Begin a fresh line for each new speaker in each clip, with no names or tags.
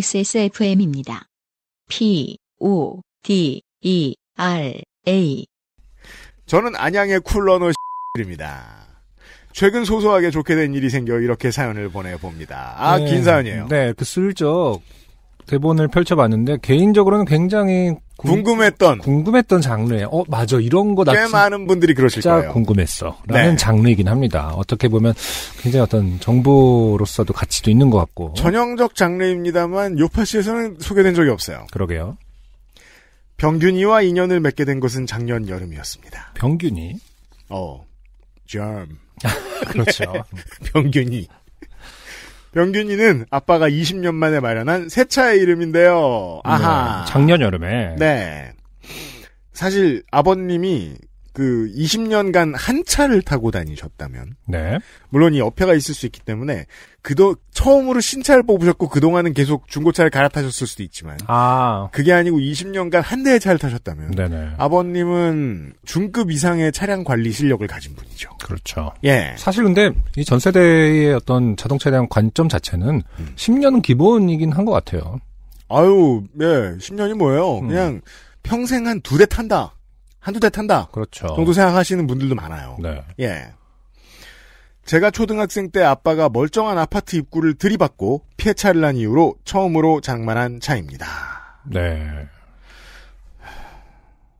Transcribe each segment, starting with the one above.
XSFM입니다. P, O, D, E, R, A. 저는 안양의 쿨러노 입니다. 최근 소소하게 좋게 된 일이 생겨 이렇게 사연을 보내봅니다. 아, 네, 긴
사연이에요. 네, 그 슬쩍 대본을 펼쳐봤는데 개인적으로는 굉장히 궁, 궁금했던 궁금했던 장르에 어 맞아 이런 거나 꽤 많은 분들이 그러실 진짜 거예요. 궁금했어라는 네. 장르이긴 합니다. 어떻게 보면 굉장히 어떤 정보로서도 가치도 있는 것 같고
전형적 장르입니다만 요파시에서는 소개된 적이 없어요. 그러게요. 병균이와 인연을 맺게 된 것은 작년 여름이었습니다. 병균이 어, 점 그렇죠. 병균이 명균이는 아빠가 20년 만에 마련한 새 차의 이름인데요. 아하.
네, 작년 여름에.
네. 사실 아버님이 그 20년간 한 차를 타고 다니셨다면 네. 물론 이 어폐가 있을 수 있기 때문에 그도 처음으로 신차를 뽑으셨고 그동안은 계속 중고차를 갈아타셨을 수도 있지만 아. 그게 아니고 20년간 한 대의 차를 타셨다면 네네. 아버님은 중급 이상의 차량 관리 실력을 가진 분이죠. 그렇죠.
예. 사실 근데 이 전 세대의 어떤 자동차에 대한 관점 자체는 음.
10년은 기본이긴 한 것 같아요. 아유, 네, 예, 10년이 뭐예요? 음. 그냥 평생 한 두 대 탄다. 한두 대 탄다. 그렇죠. 정도 생각하시는 분들도 많아요. 네. 예. 제가 초등학생 때 아빠가 멀쩡한 아파트 입구를 들이받고 피해차를 난 이후로 처음으로 장만한 차입니다. 네.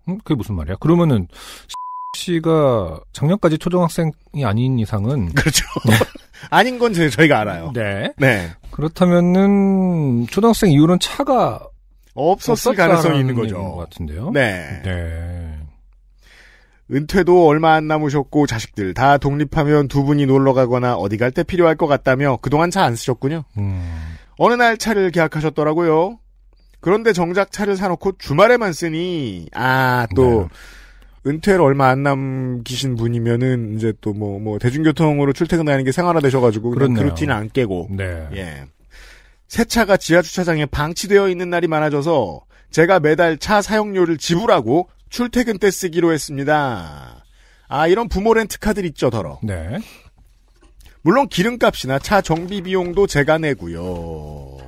음, 그게 무슨 말이야? 그러면은 씨가 작년까지 초등학생이 아닌 이상은 그렇죠.
아닌 건 저희가 알아요. 네. 네.
그렇다면은 초등학생 이후로는 차가
없었을 가능성이 있는 거죠. 같은데요. 네. 네. 은퇴도 얼마 안 남으셨고 자식들 다 독립하면 두 분이 놀러 가거나 어디 갈 때 필요할 것 같다며 그동안 차 안 쓰셨군요. 음. 어느 날 차를 계약하셨더라고요. 그런데 정작 차를 사놓고 주말에만 쓰니 아또 네. 은퇴를 얼마 안 남기신 분이면은 이제 또 뭐뭐 뭐 대중교통으로 출퇴근하는 게 생활화되셔가지고 그런 그 루틴 안 깨고 네. 예. 새 차가 지하 주차장에 방치되어 있는 날이 많아져서 제가 매달 차 사용료를 지불하고 출퇴근 때 쓰기로 했습니다. 아, 이런 부모 렌트 카들 있죠, 더러. 네. 물론 기름값이나 차 정비 비용도 제가 내고요.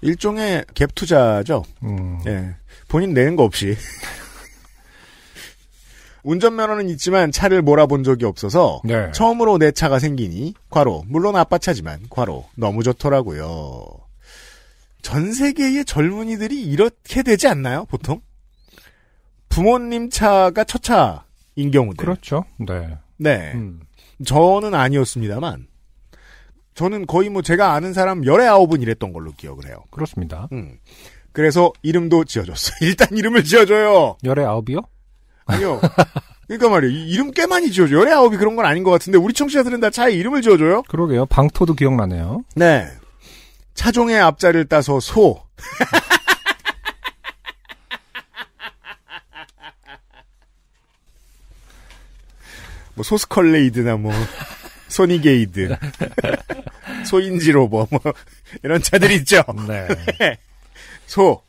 일종의 갭 투자죠. 음. 예. 본인 내는 거 없이. 운전면허는 있지만 차를 몰아본 적이 없어서 네. 처음으로 내 차가 생기니 과로 물론 아빠 차지만 과로 너무 좋더라고요. 전 세계의 젊은이들이 이렇게 되지 않나요? 보통? 부모님 차가 첫 차인 경우들. 그렇죠. 네. 네. 음. 저는 아니었습니다만, 저는 거의 뭐 제가 아는 사람 열의 아홉은 이랬던 걸로 기억을 해요. 그렇습니다. 음. 그래서 이름도 지어줬어. 일단 이름을 지어줘요. 열의 아홉이요? 아니요. 그러니까 말이에요. 이름 꽤 많이 지어줘요. 열의 아홉이 그런 건 아닌 것 같은데 우리 청취자들은 다 차에 이름을 지어줘요. 그러게요. 방토도 기억나네요. 네. 차종의 앞자를 따서 소. 뭐 소스컬레이드나 뭐 소니게이드, 소인지로 뭐, 뭐 이런 차들 있죠. 네. 네. 소,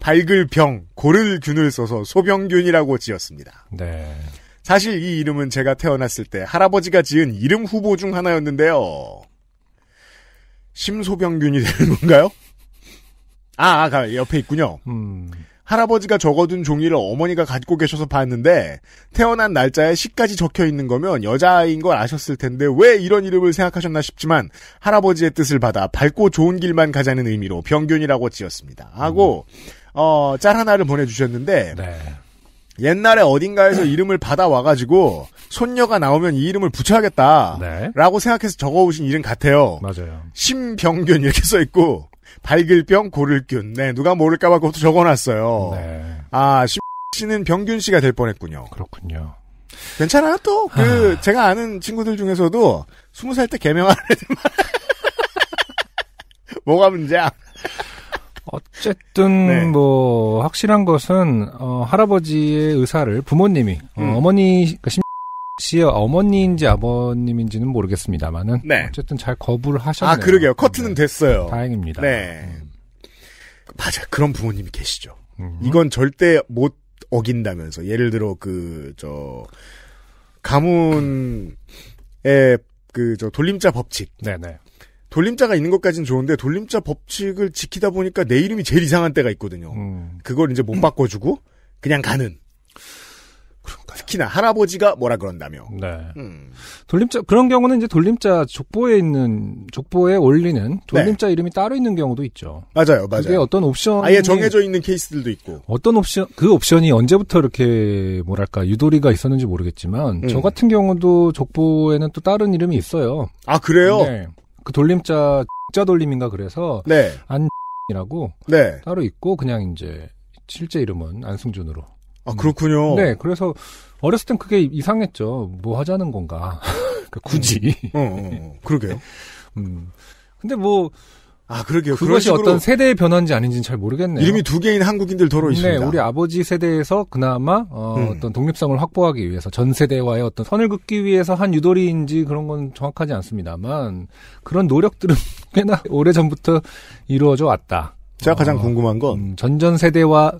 밝을 병, 고를 균을 써서 소병균이라고 지었습니다. 네. 사실 이 이름은 제가 태어났을 때 할아버지가 지은 이름 후보 중 하나였는데요. 심소병균이 되는 건가요? 아, 아 옆에 있군요. 음. 할아버지가 적어둔 종이를 어머니가 가지고 계셔서 봤는데 태어난 날짜에 시까지 적혀 있는 거면 여자아이인 걸 아셨을 텐데 왜 이런 이름을 생각하셨나 싶지만 할아버지의 뜻을 받아 밝고 좋은 길만 가자는 의미로 병균이라고 지었습니다. 하고 음. 어, 어짤 하나를 보내주셨는데 네. 옛날에 어딘가에서 이름을 받아와가지고 손녀가 나오면 이 이름을 붙여야겠다라고 네. 생각해서 적어오신 이름 같아요. 맞아요. 심병균 이렇게 써있고 발길병, 고를균. 네, 누가 모를까봐 그것도 적어놨어요. 네. 아, 심 씨는 병균 씨가 될 뻔했군요. 그렇군요. 괜찮아, 요 또. 아. 그, 아... 제가 아는 친구들 중에서도 스무 살 때 개명하는 뭐가 문제야? 어쨌든
네. 뭐 확실한 것은 어, 할아버지의 의사를 부모님이 어, 음. 어, 머니 그러 그러니까 씨의 어머니인지 아버님인지는 모르겠습니다만은
네. 어쨌든 잘 거부를 하셨네요. 아 그러게요. 커트는 네. 됐어요. 다행입니다. 네. 음. 맞아 그런 부모님이 계시죠. 음. 이건 절대 못 어긴다면서 예를 들어 그 저 가문의 그 저 돌림자 법칙. 네네. 네. 돌림자가 있는 것까진 좋은데 돌림자 법칙을 지키다 보니까 내 이름이 제일 이상한 때가 있거든요. 음. 그걸 이제 못 바꿔주고 그냥 가는. 특히나 할아버지가 뭐라 그런다며. 네. 음.
돌림자 그런 경우는 이제 돌림자 족보에 있는 족보에 올리는 돌림자 네. 이름이 따로 있는 경우도 있죠.
맞아요, 맞아요. 그게 어떤 옵션 아예 정해져 있는 케이스들도 있고.
어떤 옵션 그 옵션이 언제부터 이렇게 뭐랄까 유도리가 있었는지 모르겠지만 음. 저 같은 경우도 족보에는 또 다른 이름이 있어요. 아 그래요? 네. 그 돌림자 자 돌림인가 그래서 네. 안이라고 네. 따로 있고 그냥 이제 실제 이름은 안승준으로. 아, 그렇군요. 음. 네, 그래서 어렸을 땐 그게 이상했죠. 뭐 하자는 건가. 그 굳이. 음. 어, 어, 어, 그러게요. 음. 근데 뭐. 아, 그러게요. 그것이 어떤 세대의 변화인지 아닌지는 잘 모르겠네요. 이름이 두 개인 한국인들 더러 네, 있습니다. 네, 우리 아버지 세대에서 그나마 어, 음. 어떤 독립성을 확보하기 위해서 전 세대와의 어떤 선을 긋기 위해서 한 유도리인지 그런 건 정확하지 않습니다만 그런 노력들은 꽤나 오래 전부터 이루어져 왔다. 제가 가장 어, 궁금한 건 음, 전전 세대와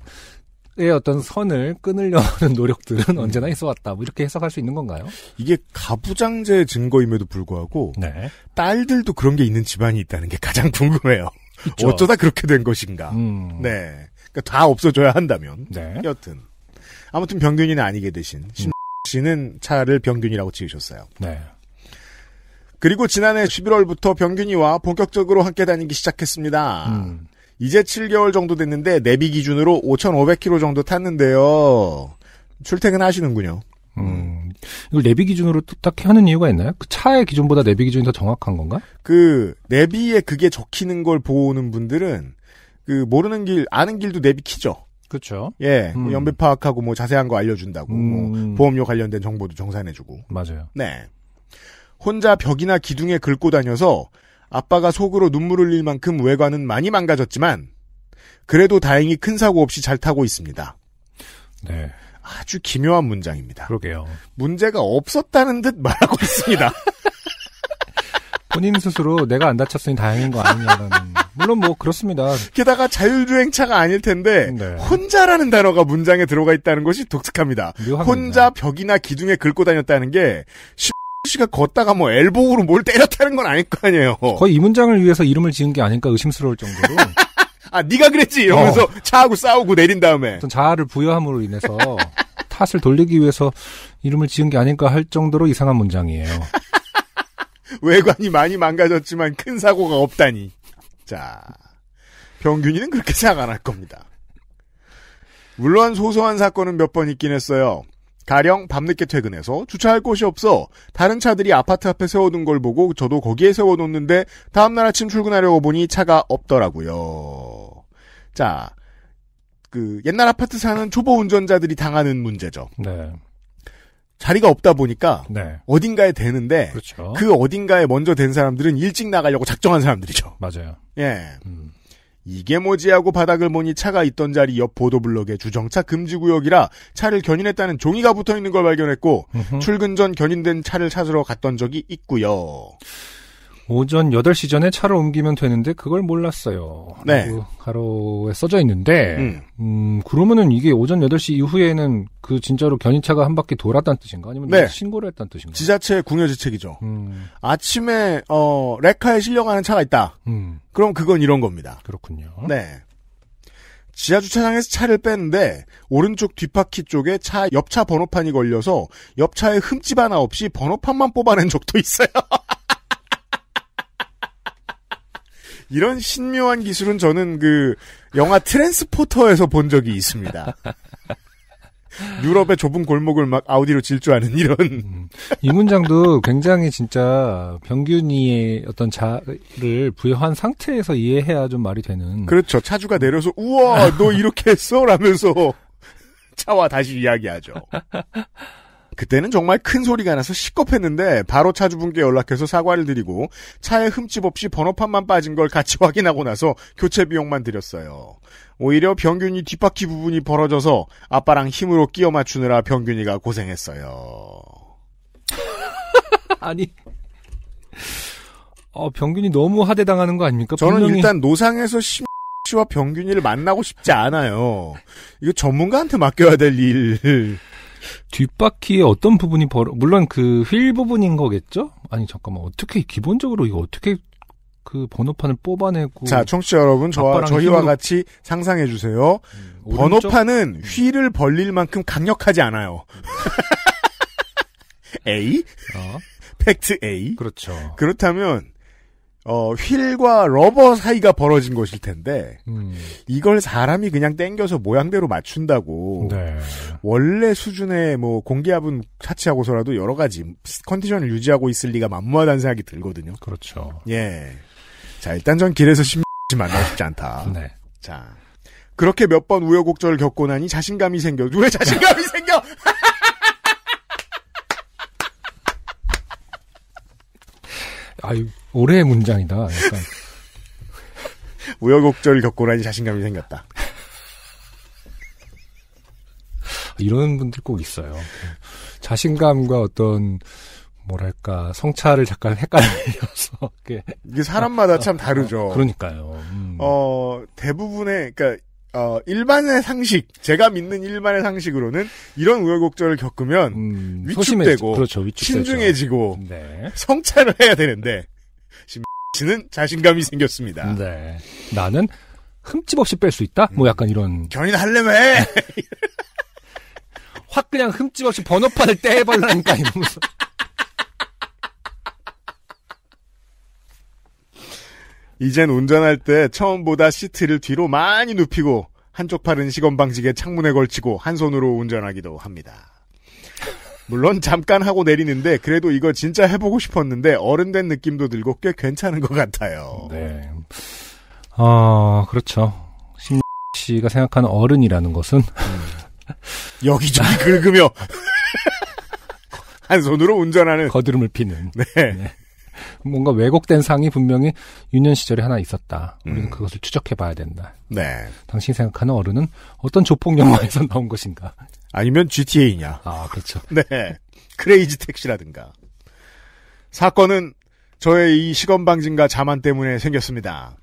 의 어떤 선을 끊으려는 노력들은 언제나 있어왔다. 뭐 이렇게 해석할 수 있는 건가요? 이게
가부장제 증거임에도 불구하고 네. 딸들도 그런 게 있는 집안이 있다는 게 가장 궁금해요. 있죠. 어쩌다 그렇게 된 것인가. 음. 네, 그러니까 다 없어져야 한다면. 네. 여튼 아무튼 병균이는 아니게 대신 심 음. 씨는 차를 병균이라고 지으셨어요. 네. 그리고 지난해 11월부터 병균이와 본격적으로 함께 다니기 시작했습니다. 음. 이제 7개월 정도 됐는데 내비 기준으로 5,500km 정도 탔는데요. 출퇴근하시는군요.
음. 음. 이걸 내비 기준으로 딱 하는 이유가 있나요? 그 차의 기준보다 내비 기준이 더 정확한 건가?
그 내비에 그게 적히는 걸 보는 분들은 그 모르는 길, 아는 길도 내비 키죠. 그렇죠. 예, 음. 그 연비 파악하고 뭐 자세한 거 알려준다고, 뭐 음. 뭐 보험료 관련된 정보도 정산해주고. 맞아요. 네. 혼자 벽이나 기둥에 긁고 다녀서 아빠가 속으로 눈물 흘릴 만큼 외관은 많이 망가졌지만 그래도 다행히 큰 사고 없이 잘 타고 있습니다. 네. 아주 기묘한 문장입니다. 그러게요. 문제가 없었다는 듯 말하고 있습니다. 본인 스스로 내가 안 다쳤으니 다행인 거아니냐는 물론 뭐 그렇습니다. 게다가 자율주행차가 아닐 텐데 네. 혼자라는 단어가 문장에 들어가 있다는 것이 독특합니다. 혼자 벽이나 기둥에 긁고 다녔다는 게 씨가 걷다가 뭐 엘보우로 뭘 때렸다는 건 아닐 거 아니에요. 거의
이 문장을 위해서 이름을 지은 게 아닐까 의심스러울 정도로.
아, 네가 그랬지. 이러면서 어.
차하고 싸우고 내린 다음에 어떤 자아를 부여함으로 인해서 탓을 돌리기 위해서 이름을 지은 게 아닐까 할 정도로 이상한 문장이에요.
외관이 많이 망가졌지만 큰 사고가 없다니. 자, 병균이는 그렇게 생각 안 할 겁니다. 물론 소소한 사건은 몇 번 있긴 했어요. 가령 밤늦게 퇴근해서 주차할 곳이 없어 다른 차들이 아파트 앞에 세워둔 걸 보고 저도 거기에 세워놓는데 다음날 아침 출근하려고 보니 차가 없더라고요. 자, 그 옛날 아파트 사는 초보 운전자들이 당하는 문제죠. 네. 자리가 없다 보니까 네. 어딘가에 대는데 그렇죠. 그 어딘가에 먼저 된 사람들은 일찍 나가려고 작정한 사람들이죠. 맞아요. 예. 음. 이게 뭐지 하고 바닥을 보니 차가 있던 자리 옆보도블럭에 주정차 금지 구역이라 차를 견인했다는 종이가 붙어 있는 걸 발견했고 으흠. 출근 전 견인된 차를 찾으러 갔던 적이 있고요.
오전 8시 전에 차를 옮기면 되는데 그걸 몰랐어요. 네. 가로에 써져 있는데 음. 음. 그러면은 이게 오전 8시 이후에는 그 진짜로 견인차가 한 바퀴 돌았다는 뜻인가? 아니면 네. 신고를
했다는 뜻인가? 지자체 궁여지책이죠. 음. 아침에 어 레카에 실려가는 차가 있다. 음. 그럼 그건 이런 겁니다. 그렇군요. 네. 지하 주차장에서 차를 뺐는데 오른쪽 뒷바퀴 쪽에 차 옆차 번호판이 걸려서 옆차에 흠집 하나 없이 번호판만 뽑아낸 적도 있어요. 이런 신묘한 기술은 저는 그 영화 트랜스포터에서 본 적이 있습니다. 유럽의 좁은 골목을 막 아우디로 질주하는 이런. 음. 이 문장도
굉장히 진짜 병균이의 어떤 자를 부여한 상태에서
이해해야 좀 말이 되는. 그렇죠. 차주가 내려서 우와 너 이렇게 했어 라면서 차와 다시 이야기하죠. 그때는 정말 큰 소리가 나서 시겁했는데 바로 차주분께 연락해서 사과를 드리고 차에 흠집 없이 번호판만 빠진 걸 같이 확인하고 나서 교체 비용만 드렸어요. 오히려 병균이 뒷바퀴 부분이 벌어져서 아빠랑 힘으로 끼워 맞추느라 병균이가 고생했어요.
아니 어, 병균이 너무 하대당하는 거 아닙니까? 저는 분명히... 일단
노상에서 심 씨와 병균이를 만나고 싶지 않아요. 이거 전문가한테 맡겨야 될 일. 뒷바퀴에 어떤 부분이 벌어 물론 그 휠 부분인
거겠죠? 아니 잠깐만 어떻게 기본적으로 이거 어떻게 그 번호판을 뽑아내고 자 청취자 여러분 저와 저희와 힘으로...
같이 상상해 주세요. 음, 번호판은 음. 휠을 벌릴 만큼 강력하지 않아요. 음. A 어? 팩트 A 그렇죠. 그렇다면 어, 휠과 러버 사이가 벌어진 것일 텐데, 음. 이걸 사람이 그냥 땡겨서 모양대로 맞춘다고, 네. 원래 수준의 뭐 공기압은 차치하고서라도 여러 가지 컨디션을 유지하고 있을 리가 만무하다는 생각이 들거든요. 그렇죠. 예. 자, 일단 전 길에서 심, 만나고 싶지 않다. 네. 자. 그렇게 몇 번 우여곡절을 겪고 나니 자신감이 생겨. 왜 자신감이 생겨? 아유, 올해의 문장이다.
약간.
우여곡절 겪고나니 자신감이 생겼다.
이런 분들 꼭 있어요. 자신감과 어떤 뭐랄까 성찰을 잠깐 헷갈려서
이게 사람마다 참 다르죠. 그러니까요. 음. 어 대부분의 그니까 어, 일반의 상식, 제가 믿는 일반의 상식으로는 이런 우여곡절을 겪으면 음, 위축되고, 그렇죠, 신중해지고, 네. 성찰을 해야 되는데, 씨는 자신감이 생겼습니다. 네. 나는 흠집 없이 뺄 수 있다? 뭐 음. 뭐 약간 이런. 견인 할래매!
확 그냥 흠집 없이 번호판을 떼버리라니까 이러면서.
이젠 운전할 때 처음보다 시트를 뒤로 많이 눕히고 한쪽 팔은 시건 방식의 창문에 걸치고 한 손으로 운전하기도 합니다. 물론 잠깐 하고 내리는데 그래도 이거 진짜 해보고 싶었는데 어른된 느낌도 들고 꽤 괜찮은 것 같아요. 네.
아 어, 그렇죠. 신 씨가 생각하는 어른이라는 것은 음.
여기저기 긁으며 한 손으로 운전하는 거드름을
피는. 네. 네. 뭔가 왜곡된 상이 분명히 유년 시절에 하나 있었다. 우리는 음. 그것을 추적해봐야 된다. 네. 당신이 생각하는 어른은 어떤 조폭 영화에서 나온
것인가? 아니면 GTA냐? 아, 그렇죠. 네. 크레이지 택시라든가. 사건은 저의 이 시간 방진과 자만 때문에 생겼습니다.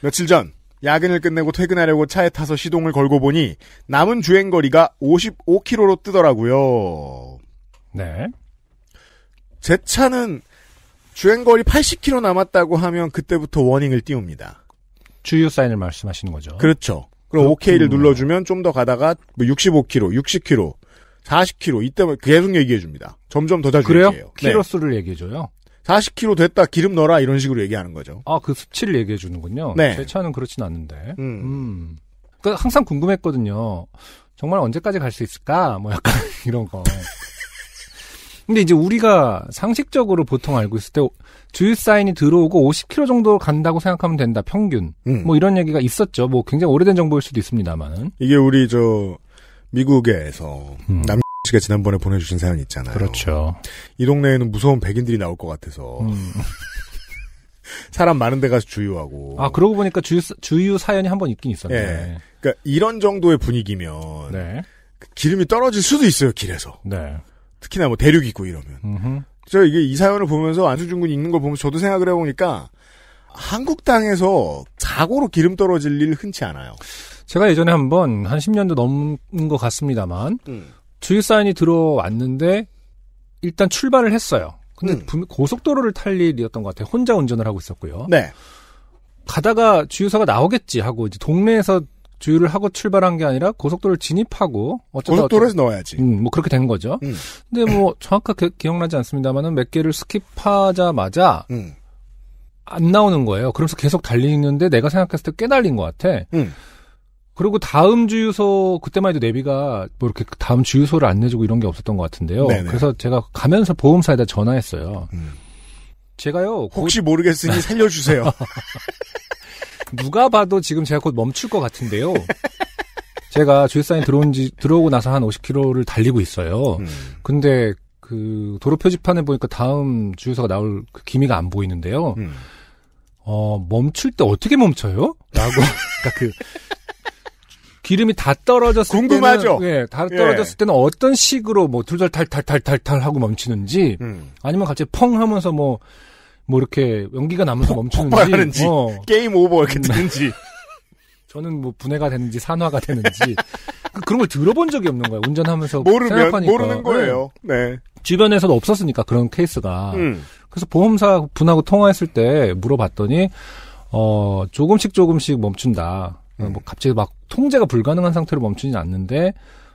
며칠 전 야근을 끝내고 퇴근하려고 차에 타서 시동을 걸고 보니 남은 주행 거리가 55km로 뜨더라고요. 네. 제 차는 주행거리 80km 남았다고 하면 그때부터 워닝을 띄웁니다. 주유 사인을 말씀하시는 거죠. 그렇죠. 그럼 OK를 눌러주면 좀 더 가다가 뭐 65km, 60km, 40km 이때 뭐 계속 얘기해 줍니다. 점점 더 자주 그래요? 얘기해요. 키로 네. 수를 네. 얘기해 줘요. 40km 됐다 기름 넣어라 이런 식으로 얘기하는 거죠. 아그 수치를 얘기해 주는군요. 네. 제
차는 그렇진 않은데. 음. 음. 그러니까 항상 궁금했거든요. 정말 언제까지 갈 수 있을까? 뭐 약간 이런 거. 근데 이제 우리가 상식적으로 보통 알고 있을 때 주유 사인이 들어오고 50km 정도 간다고 생각하면 된다 평균. 음. 뭐 이런 얘기가 있었죠. 뭐 굉장히 오래된 정보일 수도 있습니다만.
이게 우리 저 미국에서 음. 남 씨가 지난번에 보내주신 사연 있잖아요. 그렇죠. 이 동네에는 무서운 백인들이 나올 것 같아서. 음. 사람 많은 데 가서 주유하고. 아, 그러고 보니까 주유, 주유 사연이 한 번 있긴 있었네. 예. 그러니까 이런 정도의 분위기면 네. 기름이 떨어질 수도 있어요, 길에서. 네. 특히나 뭐 대륙이고 이러면. 음흠. 저 이게 이 사연을 보면서 안수준 군 읽는 걸 보면서 저도 생각을 해보니까 한국땅에서 사고로 기름 떨어질 일 흔치 않아요. 제가 예전에 한번 한 10년도 넘은 것
같습니다만 음. 주의 사인이 들어왔는데 일단 출발을 했어요. 근데 음. 고속도로를 탈 일이었던 것 같아요. 혼자 운전을 하고 있었고요. 네. 가다가 주유소가 나오겠지 하고 이제 동네에서 주유를 하고 출발한 게 아니라 고속도로를 진입하고 어쩌다 고속도로에서 어쩌 넣어야지. 음, 뭐 그렇게 된 거죠. 음. 근데 뭐 정확하게 기억나지 않습니다만은 몇 개를 스킵하자마자 음. 안 나오는 거예요. 그래서 계속 달리는데 내가 생각했을 때 꽤 달린 것 같아. 음. 그리고 다음 주유소 그때만 해도 내비가 뭐 이렇게 다음 주유소를 안 내주고 이런 게 없었던 것 같은데요. 네네. 그래서 제가 가면서 보험사에다 전화했어요. 음.
제가요. 혹시 모르겠으니 살려주세요.
누가 봐도 지금 제가 곧 멈출 것 같은데요. 제가 주유사인 들어온 지, 들어오고 나서 한 50km를 달리고 있어요. 음. 근데 그 도로 표지판에 보니까 다음 주유소가 나올 그 기미가 안 보이는데요. 음. 어, 멈출 때 어떻게 멈춰요? 라고. 그러니까 그 기름이 다 떨어졌을 궁금하죠? 때는 예, 다 예. 떨어졌을 예. 때는 어떤 식으로 뭐 둘절 탈탈탈탈탈 하고 멈추는지 음. 아니면 갑자기 펑 하면서 뭐뭐 이렇게 연기가 나면서 멈추는지 어. 게임 오버 이렇게 되는지 네. 저는 뭐 분해가 되는지 산화가 되는지 그, 그런 걸 들어본 적이 없는 거예요. 운전하면서 모르면 생각하니까. 모르는 거예요. 네. 네. 주변에서도 없었으니까 그런 케이스가. 음. 그래서 보험사 분하고 통화했을 때 물어봤더니 어 조금씩 조금씩 멈춘다. 음. 뭐 갑자기 막 통제가 불가능한 상태로 멈추진 않는데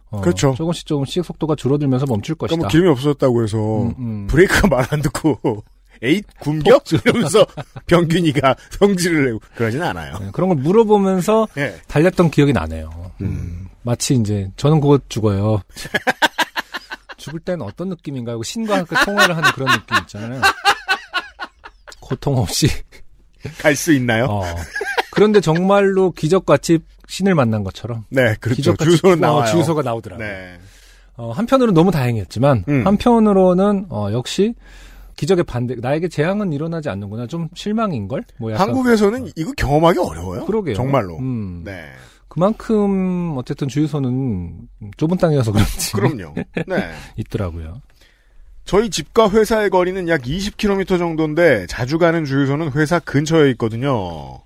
어, 그렇죠. 조금씩 조금씩 속도가 줄어들면서 멈출 것이다. 그럼 기름이 없어졌다고 해서 음, 음. 브레이크가 말 안 듣고
에잇 군격 이러면서 병균이가 성질을 내고 그러진
않아요. 네, 그런 걸 물어보면서 네. 달렸던 기억이 나네요. 음. 음, 마치 이제 저는 그거 죽어요. 죽을 때는 어떤 느낌인가 하고 신과 함께 통화를 하는 그런 느낌 있잖아요. 고통 없이 갈 수 있나요? 어. 그런데 정말로 기적같이 신을 만난 것처럼. 네, 그렇죠. 주소는 어, 나와 주소가 나오더라고요. 네. 어, 한편으로는 너무 다행이었지만 음. 한편으로는 어, 역시 기적의 반대 나에게 재앙은 일어나지 않는구나 좀 실망인 걸. 뭐 약간 한국에서는 어. 이거 경험하기 어려워요. 그러게요. 정말로. 음. 네. 그만큼 어쨌든 주유소는
좁은 땅이어서 그렇지 그럼요. 네. 있더라고요. 저희 집과 회사의 거리는 약 20km 정도인데 자주 가는 주유소는 회사 근처에 있거든요.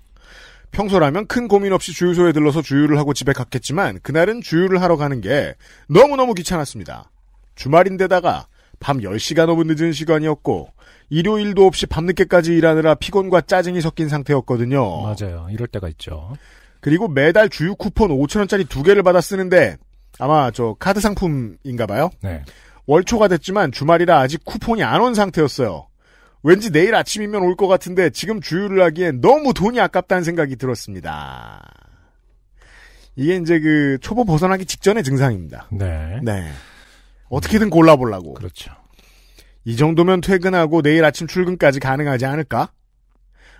평소라면 큰 고민 없이 주유소에 들러서 주유를 하고 집에 갔겠지만 그날은 주유를 하러 가는 게 너무너무 귀찮았습니다. 주말인데다가 밤 10시가 넘은 늦은 시간이었고 일요일도 없이 밤늦게까지 일하느라 피곤과 짜증이 섞인 상태였거든요. 맞아요. 이럴 때가 있죠. 그리고 매달 주유 쿠폰 5천원짜리 두 개를 받아 쓰는데 아마 저 카드 상품인가 봐요. 네. 월초가 됐지만 주말이라 아직 쿠폰이 안 온 상태였어요. 왠지 내일 아침이면 올 것 같은데 지금 주유를 하기엔 너무 돈이 아깝다는 생각이 들었습니다. 이게 이제 그 초보 벗어나기 직전의 증상입니다. 네. 네. 어떻게든 골라보려고. 그렇죠. 이 정도면 퇴근하고 내일 아침 출근까지 가능하지 않을까?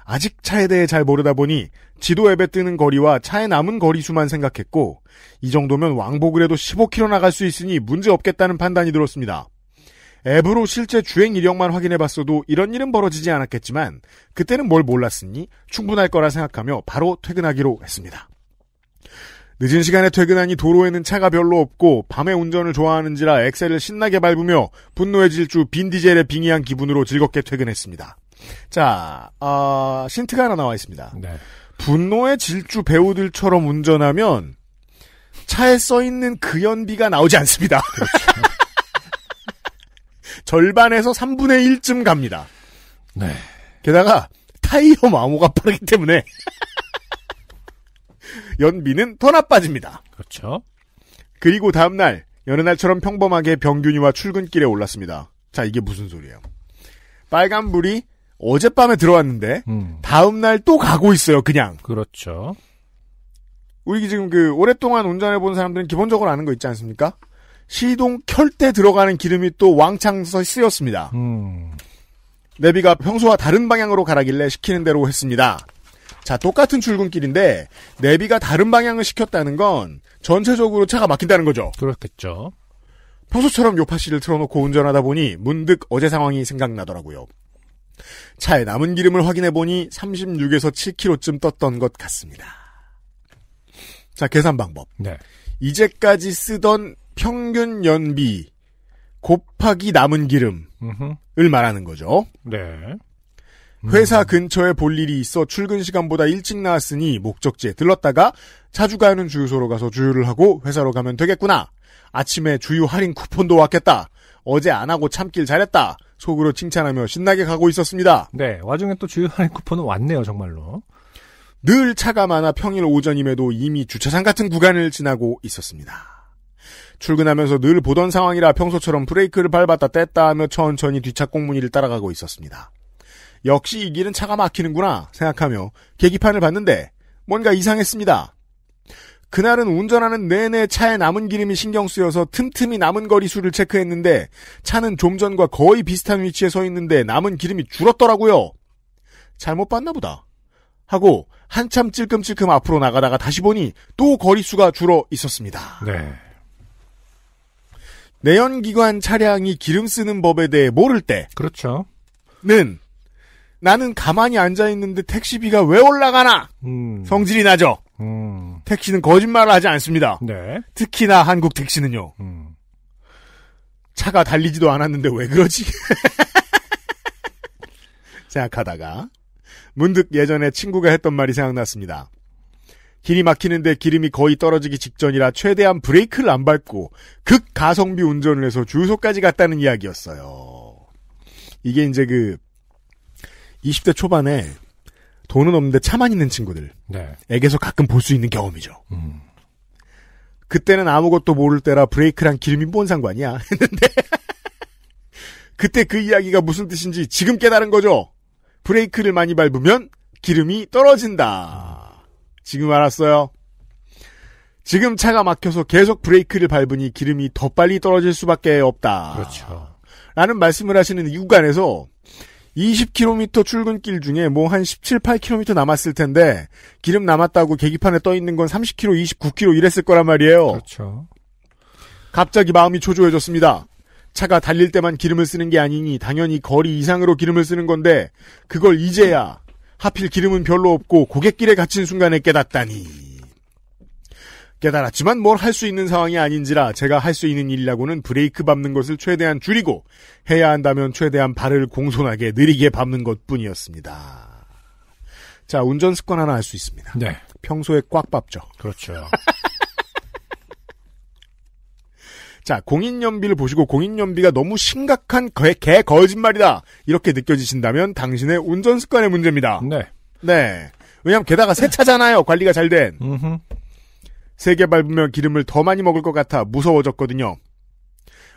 아직 차에 대해 잘 모르다 보니 지도 앱에 뜨는 거리와 차에 남은 거리 수만 생각했고 이 정도면 왕복을 해도 15km 나갈 수 있으니 문제 없겠다는 판단이 들었습니다. 앱으로 실제 주행 이력만 확인해봤어도 이런 일은 벌어지지 않았겠지만 그때는 뭘 몰랐으니 충분할 거라 생각하며 바로 퇴근하기로 했습니다. 늦은 시간에 퇴근하니 도로에는 차가 별로 없고 밤에 운전을 좋아하는지라 엑셀을 신나게 밟으며 분노의 질주 빈디젤의 빙의한 기분으로 즐겁게 퇴근했습니다. 자, 어, 신트가 하나 나와 있습니다. 네. 분노의 질주 배우들처럼 운전하면 차에 써 있는 그연비가 나오지 않습니다. 그렇죠. 절반에서 3분의 1쯤 갑니다. 네. 게다가 타이어 마모가 빠르기 때문에 연비는 더 나빠집니다. 그렇죠. 그리고 다음날 여느 날처럼 평범하게 병균이와 출근길에 올랐습니다. 자 이게 무슨 소리예요? 빨간불이 어젯밤에 들어왔는데 음. 다음날 또 가고 있어요 그냥. 그렇죠. 우리 지금 그 오랫동안 운전해 본 사람들은 기본적으로 아는 거 있지 않습니까? 시동 켤 때 들어가는 기름이 또 왕창 쓰였습니다. 음. 내비가 평소와 다른 방향으로 가라길래 시키는 대로 했습니다. 자, 똑같은 출근길인데 내비가 다른 방향을 시켰다는 건 전체적으로 차가 막힌다는 거죠. 그렇겠죠. 평소처럼 요파 씨를 틀어놓고 운전하다 보니 문득 어제 상황이 생각나더라고요. 차에 남은 기름을 확인해 보니 36에서 7km쯤 떴던 것 같습니다. 자, 계산 방법. 네. 이제까지 쓰던 평균 연비 곱하기 남은
기름을
말하는 거죠. 네. 음. 회사 근처에 볼 일이 있어 출근 시간보다 일찍 나왔으니 목적지에 들렀다가 자주 가는 주유소로 가서 주유를 하고 회사로 가면 되겠구나. 아침에 주유 할인 쿠폰도 왔겠다. 어제 안 하고 참길 잘했다. 속으로 칭찬하며 신나게 가고 있었습니다. 네, 와중에 또 주유 할인 쿠폰은 왔네요, 정말로. 늘 차가 많아 평일 오전임에도 이미 주차장 같은 구간을 지나고 있었습니다. 출근하면서 늘 보던 상황이라 평소처럼 브레이크를 밟았다 뗐다 하며 천천히 뒷차 꽁무니를 따라가고 있었습니다. 역시 이 길은 차가 막히는구나 생각하며 계기판을 봤는데 뭔가 이상했습니다. 그날은 운전하는 내내 차에 남은 기름이 신경 쓰여서 틈틈이 남은 거리 수를 체크했는데 차는 좀 전과 거의 비슷한 위치에 서 있는데 남은 기름이 줄었더라고요. 잘못 봤나 보다. 하고 한참 찔끔찔끔 앞으로 나가다가 다시 보니 또 거리 수가 줄어 있었습니다. 네. 내연기관 차량이 기름 쓰는 법에 대해 모를 때 그렇죠. 는 나는 가만히 앉아 있는데 택시비가 왜 올라가나 음. 성질이 나죠. 음. 택시는 거짓말을 하지 않습니다. 네. 특히나 한국 택시는요. 음. 차가 달리지도 않았는데 왜 그러지? 생각하다가 문득 예전에 친구가 했던 말이 생각났습니다. 길이 막히는데 기름이 거의 떨어지기 직전이라 최대한 브레이크를 안 밟고 극 가성비 운전을 해서 주소까지 갔다는 이야기였어요. 이게 이제 그 20대 초반에 돈은 없는데 차만 있는 친구들. 네. 에게서 가끔 볼 수 있는 경험이죠. 음. 그때는 아무것도 모를 때라 브레이크랑 기름이 뭔 상관이야 했는데 그때 그 이야기가 무슨 뜻인지 지금 깨달은 거죠. 브레이크를 많이 밟으면 기름이 떨어진다. 지금 알았어요. 지금 차가 막혀서 계속 브레이크를 밟으니 기름이 더 빨리 떨어질 수밖에 없다. 그렇죠. 라는 말씀을 하시는 이구간에서 20km 출근길 중에 뭐 한 17, 8km 남았을 텐데 기름 남았다고 계기판에 떠 있는 건 30km, 29km 이랬을 거란 말이에요. 그렇죠. 갑자기 마음이 초조해졌습니다. 차가 달릴 때만 기름을 쓰는 게 아니니 당연히 거리 이상으로 기름을 쓰는 건데 그걸 이제야 하필 기름은 별로 없고 고객길에 갇힌 순간에 깨닫다니. 깨달았지만 뭘 할 수 있는 상황이 아닌지라 제가 할 수 있는 일이라고는 브레이크 밟는 것을 최대한 줄이고 해야 한다면 최대한 발을 공손하게 느리게 밟는 것 뿐이었습니다. 자, 운전 습관 하나 알 수 있습니다. 네. 평소에 꽉 밟죠. 그렇죠. 자, 공인연비를 보시고 공인연비가 너무 심각한 개, 개 거짓말이다. 이렇게 느껴지신다면 당신의 운전 습관의 문제입니다. 네. 네. 왜냐면 게다가 세 차잖아요. 관리가 잘 된. 세개 밟으면 기름을 더 많이 먹을 것 같아 무서워졌거든요.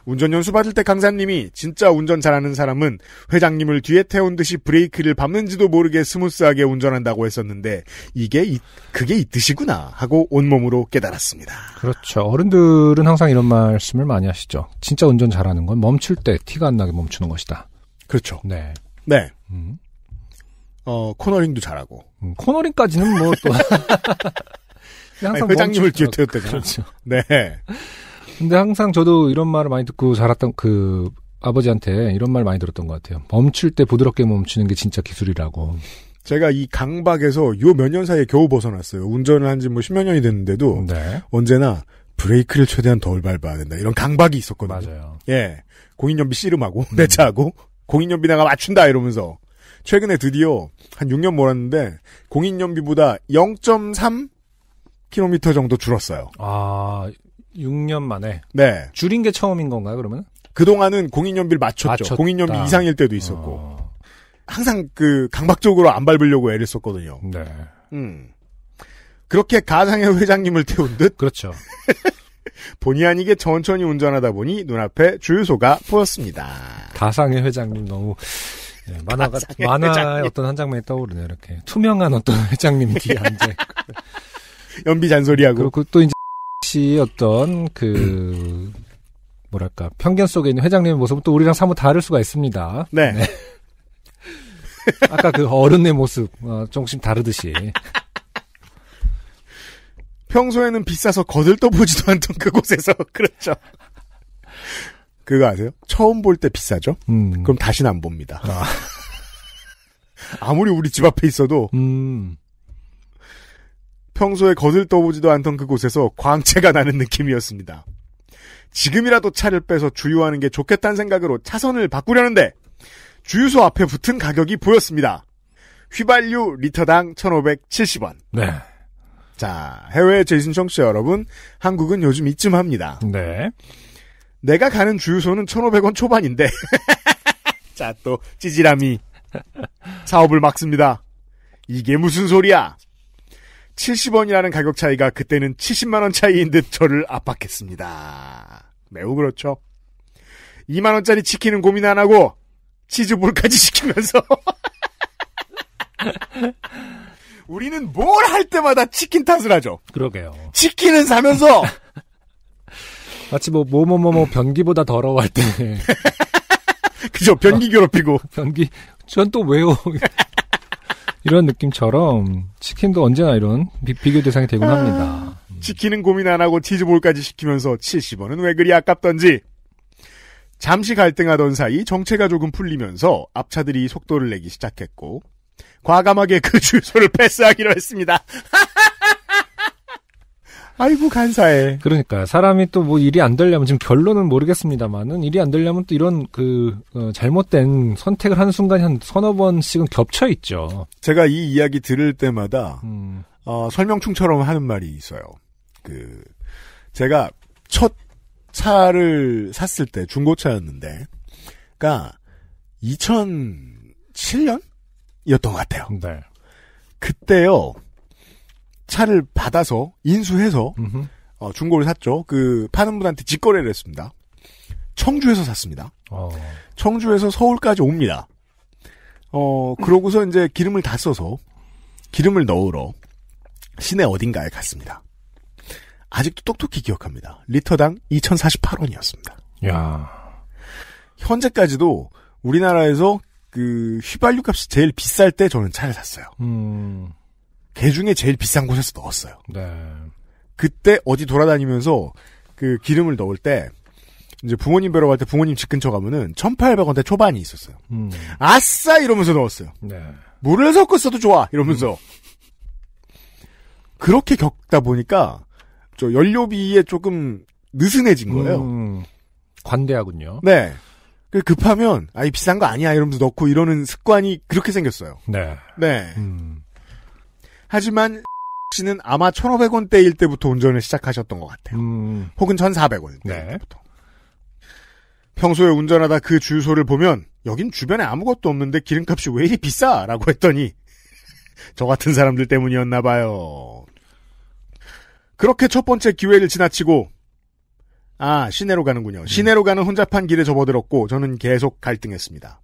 운전연수 받을 때 강사님이 진짜 운전 잘하는 사람은 회장님을 뒤에 태운 듯이 브레이크를 밟는지도 모르게 스무스하게 운전한다고 했었는데 이게 이, 그게 이 뜻이구나 하고 온몸으로 깨달았습니다.
그렇죠. 어른들은 항상 이런 말씀을 많이 하시죠. 진짜 운전 잘하는 건 멈출 때 티가 안 나게 멈추는 것이다. 그렇죠.
네. 네. 음. 어, 코너링도 잘하고. 음, 코너링까지는 뭐 또. 항상 회장님을 뒤태웠대요 그렇죠. 네.
근데 항상 저도 이런 말을 많이 듣고 자랐던 그 아버지한테 이런 말 많이 들었던 것 같아요. 멈출
때 부드럽게 멈추는 게 진짜 기술이라고. 제가 이 강박에서 요 몇 년 사이에 겨우 벗어났어요. 운전을 한 지 뭐 십몇 년이 됐는데도 네. 언제나 브레이크를 최대한 덜 밟아야 된다. 이런 강박이 있었거든요. 맞아요. 예. 공인연비 씨름하고 음. 내 차하고 공인연비 내가 맞춘다 이러면서 최근에 드디어 한 6년 몰았는데 공인연비보다 0.3 킬로미터 정도 줄었어요.
아, 6년 만에.
네. 줄인 게 처음인 건가요, 그러면? 그동안은 공인연비를 맞췄죠. 맞췄다. 공인연비 이상일 때도 있었고. 어... 항상 그 강박적으로 안 밟으려고 애를 썼거든요. 네. 음. 그렇게 가상의 회장님을 태운 듯? 그렇죠. 본의 아니게 천천히 운전하다 보니 눈앞에 주유소가 보였습니다. 가상의 회장님 너무
네, 만화가 만화의 회장님. 어떤 한 장면이 떠오르네요. 이렇게 투명한 어떤 회장님 뒤에 네. 앉아 연비 잔소리하고. 그리고 또 이제 씨 어떤 그 뭐랄까 편견 속에 있는 회장님의 모습은 또 우리랑 사뭇 다를 수가 있습니다. 네. 네. 아까 그 어른의 모습 어, 조금씩 다르듯이.
평소에는 비싸서 거들떠보지도 않던 그곳에서 그렇죠. 그거 아세요? 처음 볼 때 비싸죠? 음. 그럼 다시는 안 봅니다. 아. 무리 우리 집 앞에 있어도 음. 평소에 거들떠보지도 않던 그곳에서 광채가 나는 느낌이었습니다. 지금이라도 차를 빼서 주유하는 게 좋겠다는 생각으로 차선을 바꾸려는데 주유소 앞에 붙은 가격이 보였습니다. 휘발유 리터당 1,570원. 네. 자, 해외 재신 청취자 여러분, 한국은 요즘 이쯤 합니다. 네. 내가 가는 주유소는 1,500원 초반인데. 자, 또 찌질함이 사업을 막습니다. 이게 무슨 소리야? 70원이라는 가격 차이가 그때는 70만원 차이인 듯 저를 압박했습니다. 매우 그렇죠. 2만원짜리 치킨은 고민 안 하고, 치즈볼까지 시키면서. 우리는 뭘 할 때마다 치킨 탓을 하죠. 그러게요. 치킨은 사면서! 마치
뭐, 뭐, 뭐, 뭐, 뭐, 변기보다 더러워할 때. 그죠, 변기 괴롭히고. 변기, 전 또 왜요? 이런 느낌처럼 치킨도 언제나 이런 비, 교 대상이 되곤 아, 합니다.
음. 치킨은 고민 안 하고 치즈볼까지 시키면서 70원은 왜 그리 아깝던지. 잠시 갈등하던 사이 정체가 조금 풀리면서 앞차들이 속도를 내기 시작했고 과감하게 그 주소를 패스하기로 했습니다. 아이고 간사해.
그러니까 사람이 또 뭐 일이 안 되려면 지금 결론은 모르겠습니다만은 일이 안 되려면 또 이런 그 어, 잘못된 선택을 하는
순간이 한 서너 번씩은 겹쳐 있죠. 제가 이 이야기 들을 때마다 음. 어, 설명충처럼 하는 말이 있어요. 그 제가 첫 차를 샀을 때 중고차였는데, 그니까 2007년이었던 것 같아요. 네. 그때요. 차를 받아서 인수해서 어, 중고를 샀죠. 그 파는 분한테 직거래를 했습니다. 청주에서 샀습니다. 어. 청주에서 서울까지 옵니다. 어 그러고서 이제 기름을 다 써서 기름을 넣으러 시내 어딘가에 갔습니다. 아직도 똑똑히 기억합니다. 리터당 2,048원이었습니다. 야 현재까지도 우리나라에서 그 휘발유 값이 제일 비쌀 때 저는 차를 샀어요. 음. 개 중에 제일 비싼 곳에서 넣었어요. 네. 그때 어디 돌아다니면서 그 기름을 넣을 때 이제 부모님 뵈러 갈 때 부모님 집 근처 가면은 1,800원대 초반이 있었어요. 음. 아싸 이러면서 넣었어요. 네. 물을 섞어 써도 좋아 이러면서 음. 그렇게 겪다 보니까 저 연료비에 조금 느슨해진 거예요.
음. 관대하군요.
네. 그 급하면 아 이 비싼 거 아니야 이러면서 넣고 이러는 습관이 그렇게 생겼어요. 네. 네. 음. 하지만 씨는 아마 1,500원대일 때부터 운전을 시작하셨던 것 같아요. 음. 혹은 1,400원대부터. 네. 평소에 운전하다 그 주유소를 보면 여긴 주변에 아무것도 없는데 기름값이 왜 이리 비싸라고 했더니 저 같은 사람들 때문이었나 봐요. 그렇게 첫 번째 기회를 지나치고 아 시내로 가는군요. 네. 시내로 가는 혼잡한 길에 접어들었고 저는 계속 갈등했습니다.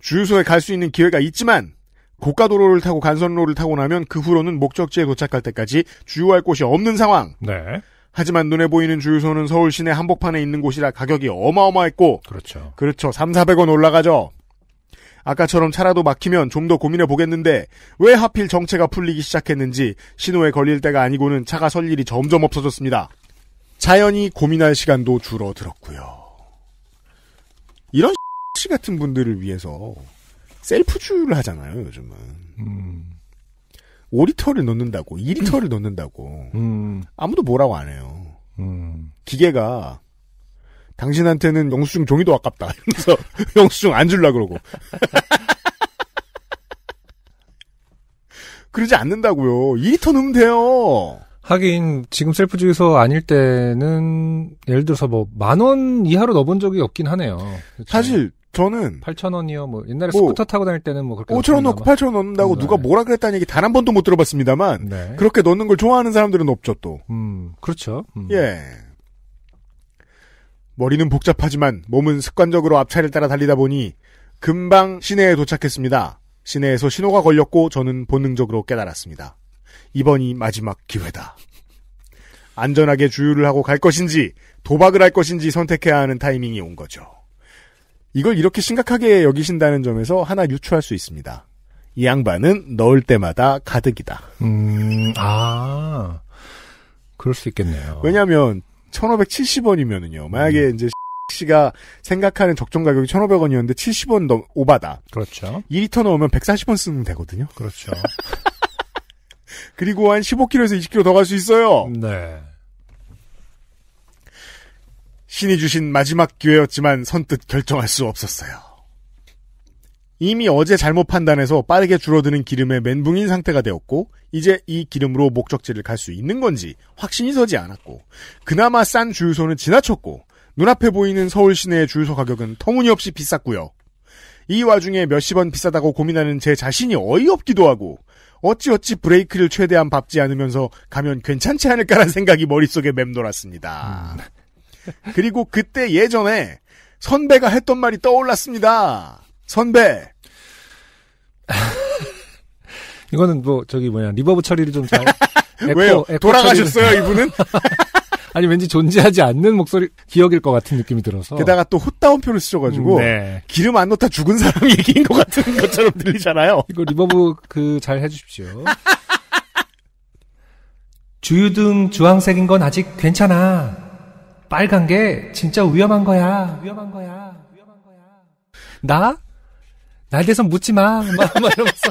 주유소에 갈 수 있는 기회가 있지만 고가도로를 타고 간선로를 타고 나면 그 후로는 목적지에 도착할 때까지 주유할 곳이 없는 상황. 네. 하지만 눈에 보이는 주유소는 서울 시내 한복판에 있는 곳이라 가격이 어마어마했고. 그렇죠. 그렇죠. 3, 400원 올라가죠. 아까처럼 차라도 막히면 좀 더 고민해 보겠는데 왜 하필 정체가 풀리기 시작했는지 신호에 걸릴 때가 아니고는 차가 설 일이 점점 없어졌습니다. 자연히 고민할 시간도 줄어들었고요. 이런 씨 같은 분들을 위해서 셀프주를 하잖아요, 요즘은. 음. 5리터를 넣는다고, 2리터를 넣는다고. 음. 아무도 뭐라고 안 해요. 음. 기계가 당신한테는 영수증 종이도 아깝다. 이러면서 영수증 안 줄라 그러고. 그러지 않는다고요.
2리터 넣으면 돼요. 하긴 지금 셀프 주에서 아닐 때는 예를 들어서 뭐 만 원 이하로 넣어본 적이 없긴 하네요. 그렇 사실 저는 8천 원이요. 뭐 옛날에 뭐, 스쿠터 타고 다닐 때는 뭐
그렇게 5천 원 넣고 8천 원 넣는다고 누가 네. 뭐라 그랬다는 얘기 단 한 번도 못 들어봤습니다만 네. 그렇게 넣는 걸 좋아하는 사람들은 없죠 또. 음 그렇죠. 음. 예. 머리는 복잡하지만 몸은 습관적으로 앞차를 따라 달리다 보니 금방 시내에 도착했습니다. 시내에서 신호가 걸렸고 저는 본능적으로 깨달았습니다. 이번이 마지막 기회다. 안전하게 주유를 하고 갈 것인지 도박을 할 것인지 선택해야 하는 타이밍이 온 거죠. 이걸 이렇게 심각하게 여기신다는 점에서 하나 유추할 수 있습니다. 이 양반은 넣을 때마다 가득이다. 음, 아. 그럴 수 있겠네요. 왜냐면, 하 1570원이면은요, 만약에 음. 이제 씨가 생각하는 적정 가격이 1500원이었는데 70원 넘, 오바다. 그렇죠. 2리터 넣으면 140원 쓰면 되거든요. 그렇죠. 그리고 한 15kg에서 20kg 더 갈 수 있어요. 네. 신이 주신 마지막 기회였지만 선뜻 결정할 수 없었어요. 이미 어제 잘못 판단해서 빠르게 줄어드는 기름에 멘붕인 상태가 되었고 이제 이 기름으로 목적지를 갈 수 있는 건지 확신이 서지 않았고 그나마 싼 주유소는 지나쳤고 눈앞에 보이는 서울 시내의 주유소 가격은 터무니없이 비쌌고요. 이 와중에 몇십 원 비싸다고 고민하는 제 자신이 어이없기도 하고 어찌어찌 브레이크를 최대한 밟지 않으면서 가면 괜찮지 않을까라는 생각이 머릿속에 맴돌았습니다. 음. 그리고 그때 예전에 선배가 했던 말이 떠올랐습니다. 선배.
이거는 뭐 저기 뭐냐 리버브 처리를 좀 잘. 에코, 왜요? 에코 돌아가셨어요 처리를... 이분은? 아니 왠지 존재하지 않는 목소리
기억일 것 같은 느낌이 들어서 게다가 또 헛다운표를 쓰셔가지고 음, 네. 기름 안 넣다 죽은 사람 얘기인 것 같은 것처럼
들리잖아요. 이거 리버브 그 잘 해주십시오. 주유등 주황색인 건 아직 괜찮아. 빨간 게 진짜 위험한 거야. 위험한 거야. 위험한 거야. 나? 날대서 묻지 마. 막, 막 이러면서.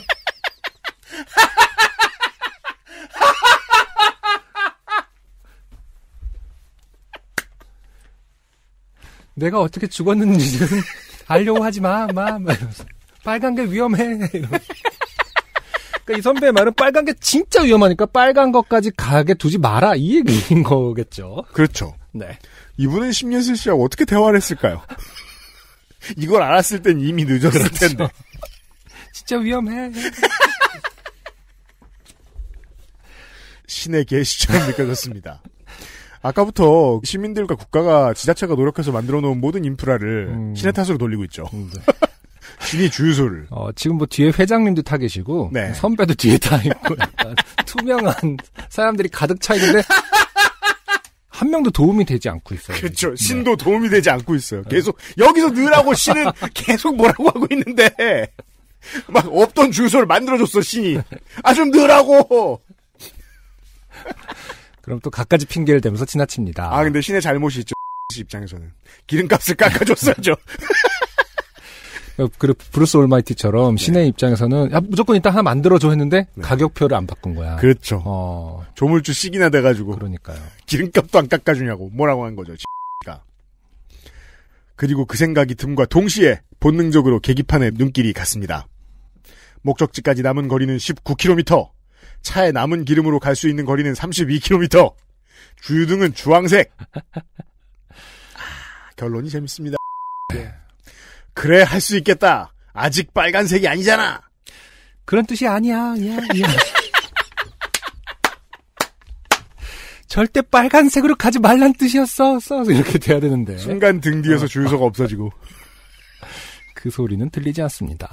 내가 어떻게 죽었는지좀 알려고 하지 마, 막 이러면서. 빨간 게 위험해. 이러면서. 그러니까 이 선배의 말은 빨간 게 진짜 위험하니까
빨간 것까지 가게 두지 마라. 이 얘기인 거겠죠. 그렇죠. 네. 이분은 10년 슬 씨하고 어떻게 대화를 했을까요? 이걸 알았을 땐 이미 늦었을 그렇죠. 텐데.
진짜 위험해.
신의 계시처럼 느껴졌습니다. 아까부터 시민들과 국가가 지자체가 노력해서 만들어 놓은 모든 인프라를 음. 신의 탓으로 돌리고 있죠. 음, 네. 신이 주유소를. 어, 지금 뭐 뒤에 회장님도 타 계시고 네. 선배도 뒤에 타 있고
투명한 사람들이 가득 차 있는데 한 명도 도움이 되지 않고 있어요. 그렇죠.
네. 신도 도움이 되지 않고 있어요. 네. 계속 여기서 느라고 신은 계속 뭐라고 하고 있는데 막 없던 주유소를 만들어줬어 신이. 아좀 느라고.
그럼 또 갖가지 핑계를 대면서 지나칩니다. 아 근데 신의 잘못이 있죠.
입장에서는 기름값을 깎아줬어야죠.
그 브루스 올마이티처럼 신의 네. 입장에서는 야, 무조건 일단 하나 만들어줘 했는데 네. 가격표를 안 바꾼 거야. 그렇죠.
어. 조물주 시기나 돼가지고. 그러니까요. 기름값도 안 깎아주냐고 뭐라고 한 거죠. 가 그리고 그 생각이 듦과 동시에 본능적으로 계기판에 눈길이 갔습니다. 목적지까지 남은 거리는 19km. 차에 남은 기름으로 갈 수 있는 거리는 32km. 주유등은 주황색. 아, 결론이 재밌습니다. 예. 그래 할 수 있겠다. 아직 빨간색이 아니잖아. 그런 뜻이 아니야. 야야 예.
절대 빨간색으로 가지 말란 뜻이었어. 써서 이렇게
돼야 되는데. 순간 등 뒤에서 어. 주유소가 없어지고. 그 소리는 들리지 않습니다.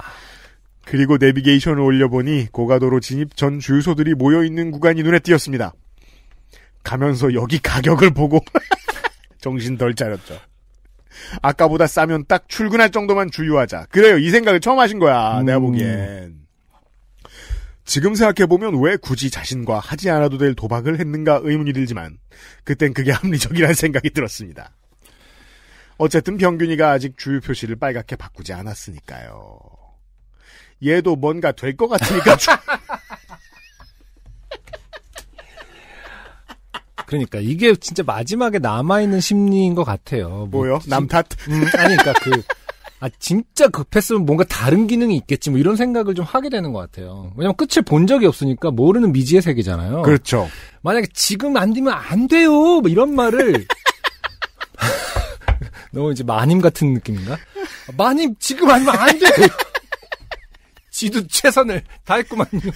그리고 내비게이션을 올려보니 고가도로 진입 전 주유소들이 모여있는 구간이 눈에 띄었습니다. 가면서 여기 가격을 보고 정신 덜 차렸죠. 아까보다 싸면 딱 출근할 정도만 주유하자. 그래요. 이 생각을 처음 하신 거야. 음. 내가 보기엔. 지금 생각해보면 왜 굳이 자신과 하지 않아도 될 도박을 했는가 의문이 들지만, 그땐 그게 합리적이라는 생각이 들었습니다. 어쨌든 병균이가 아직 주유 표시를 빨갛게 바꾸지 않았으니까요. 얘도 뭔가 될 것 같으니까
그러니까 이게 진짜 마지막에 남아있는 심리인 것 같아요. 뭐, 뭐요? 남탓? 음, 아니, 그러니까 그, 아, 진짜 급했으면 뭔가 다른 기능이 있겠지, 뭐 이런 생각을 좀 하게 되는 것 같아요. 왜냐면 끝을 본 적이 없으니까 모르는 미지의 세계잖아요. 그렇죠. 만약에 지금 안 되면 안 돼요! 뭐 이런 말을. 너무 이제 마님 같은 느낌인가? 마님, 지금 아니면 안 돼! 지도 최선을 다했구만요.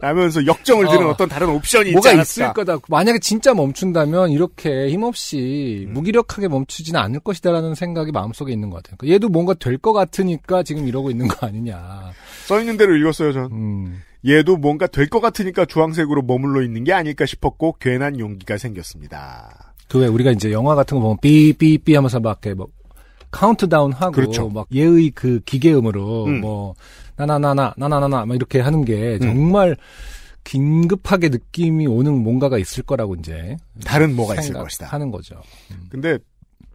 라면서 역정을 드는 어, 떤 다른 옵션이 뭐가 있을 거다. 만약에 진짜 멈춘다면 이렇게 힘없이 음. 무기력하게 멈추지는 않을 것이다라는 생각이 마음속에 있는 것 같아요. 그러니까 얘도 뭔가 될 것 같으니까 지금 이러고 있는
거 아니냐. 써 있는 대로 읽었어요, 전. 음. 얘도 뭔가 될 것 같으니까 주황색으로 머물러 있는 게 아닐까 싶었고 괜한 용기가 생겼습니다. 그 왜 우리가 이제 영화 같은 거 보면
삐삐삐 하면서 막 이렇게 뭐 카운트다운 하고 그렇죠. 막얘의그 기계음으로 음. 뭐 나나나나 나나나나 막 이렇게 하는 게 음. 정말 긴급하게 느낌이 오는 뭔가가 있을 거라고 이제 다른 뭐가 있을 것이다 하는 거죠.
음. 근데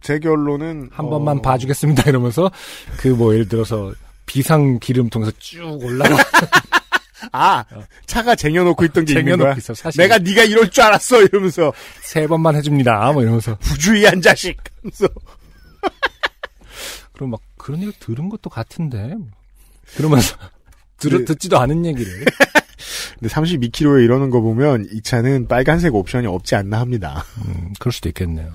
제 결론은 한 어... 번만
봐주겠습니다 이러면서 그 뭐 예를 들어서 비상 기름 통해서
쭉 올라가. 아 차가 쟁여놓고 있던 게 쟁여놓고 있는 거야. 있어, 내가
네가 이럴 줄 알았어 이러면서 세 번만 해줍니다. 뭐 이러면서 부주의한 자식. 그럼 막 그런 얘기 들은 것도 같은데
그러면서 들어, 그
듣지도 않은 얘기를.
근데 32km에 이러는 거 보면 이 차는 빨간색 옵션이 없지 않나 합니다. 음, 그럴 수도 있겠네요.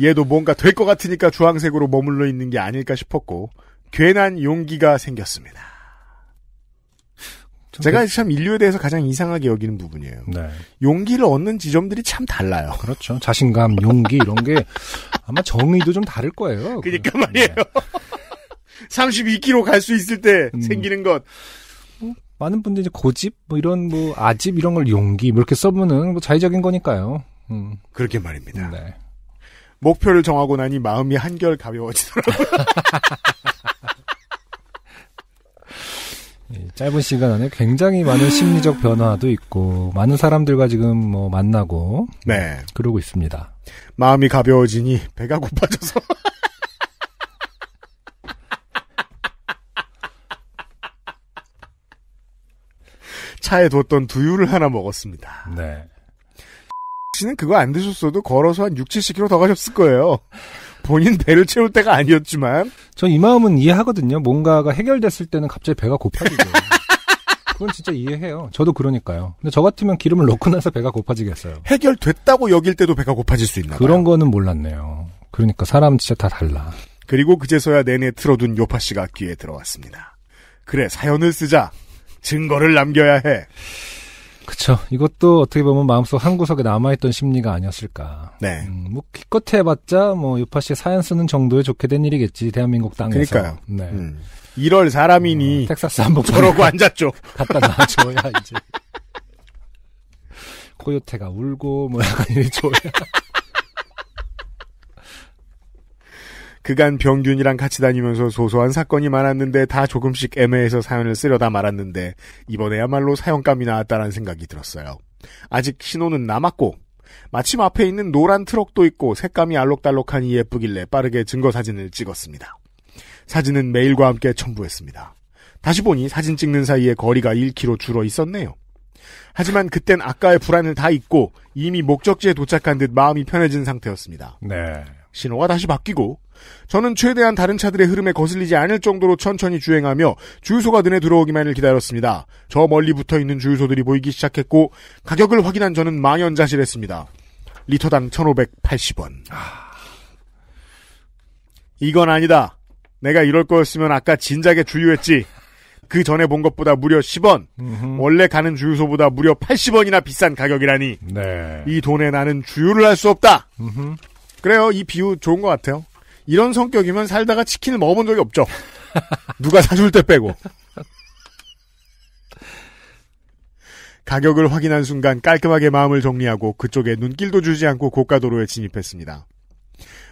얘도 뭔가 될 것 같으니까 주황색으로 머물러 있는 게 아닐까 싶었고 괜한 용기가 생겼습니다. 제가 그 참 인류에 대해서 가장 이상하게 여기는 부분이에요. 네. 용기를 얻는 지점들이 참 달라요. 그렇죠. 자신감, 용기 이런 게
아마 정의도 좀 다를 거예요. 그러니까 말이에요. 네. 3 2 k g 갈 수 있을
때 음. 생기는 것. 뭐,
많은 분들이 이제 고집, 뭐 이런 뭐 아집 이런 걸 용기 뭐 이렇게 써보는 뭐 자의적인 거니까요. 음. 그렇게 말입니다. 네. 목표를
정하고 나니 마음이 한결 가벼워지더라고요.
예, 짧은 시간 안에 굉장히 많은 심리적 변화도 있고 많은 사람들과 지금 뭐 만나고 네. 그러고 있습니다. 마음이 가벼워지니
배가 고파져서 차에 뒀던 두유를 하나 먹었습니다. 네. 씨는 그거 안 드셨어도 걸어서 한 6, 70km 더 가셨을 거예요. 본인 배를 채울 때가 아니었지만. 저 이 마음은 이해하거든요. 뭔가가 해결됐을
때는 갑자기 배가 고파지죠. 그건 진짜 이해해요. 저도 그러니까요. 근데 저 같으면 기름을 넣고 나서 배가 고파지겠어요. 해결됐다고 여길 때도 배가 고파질 수 있나 요 그런 거는 몰랐네요. 그러니까
사람 진짜 다 달라. 그리고 그제서야 내내 틀어둔 요파 씨가 귀에 들어왔습니다. 그래 사연을 쓰자. 증거를 남겨야 해. 그렇죠.
이것도 어떻게 보면 마음속 한 구석에 남아있던 심리가 아니었을까.
네. 음, 뭐 기껏 해봤자
뭐 유파 씨 사연 쓰는 정도에 좋게 된 일이겠지 대한민국 땅에서. 그러니까요.
네. 음. 이럴 사람이니 음, 텍사스 한번 저러고 앉았죠. 갖다 놔줘야 이제.
코요태가 울고 뭐 약간 이리 야
그간 병균이랑 같이 다니면서 소소한 사건이 많았는데 다 조금씩 애매해서 사연을 쓰려다 말았는데 이번에야말로 사연감이 나왔다는 라 생각이 들었어요. 아직 신호는 남았고 마침 앞에 있는 노란 트럭도 있고 색감이 알록달록하니 예쁘길래 빠르게 증거사진을 찍었습니다. 사진은 메일과 함께 첨부했습니다. 다시 보니 사진 찍는 사이에 거리가 1km 줄어 있었네요. 하지만 그땐 아까의 불안을 다 잊고 이미 목적지에 도착한 듯 마음이 편해진 상태였습니다. 네. 신호가 다시 바뀌고 저는 최대한 다른 차들의 흐름에 거슬리지 않을 정도로 천천히 주행하며 주유소가 눈에 들어오기만을 기다렸습니다. 저 멀리 붙어 있는 주유소들이 보이기 시작했고 가격을 확인한 저는 망연자실했습니다. 리터당 1,580원. 아. 이건 아니다. 내가 이럴 거였으면 아까 진작에 주유했지. 그 전에 본 것보다 무려 10원. 음흠. 원래 가는 주유소보다 무려 80원이나 비싼 가격이라니. 네. 이 돈에 나는 주유를 할 수 없다. 음흠. 그래요. 이 비유 좋은 것 같아요. 이런 성격이면 살다가 치킨을 먹어본 적이 없죠. 누가 사줄 때 빼고. 가격을 확인한 순간 깔끔하게 마음을 정리하고 그쪽에 눈길도 주지 않고 고가도로에 진입했습니다.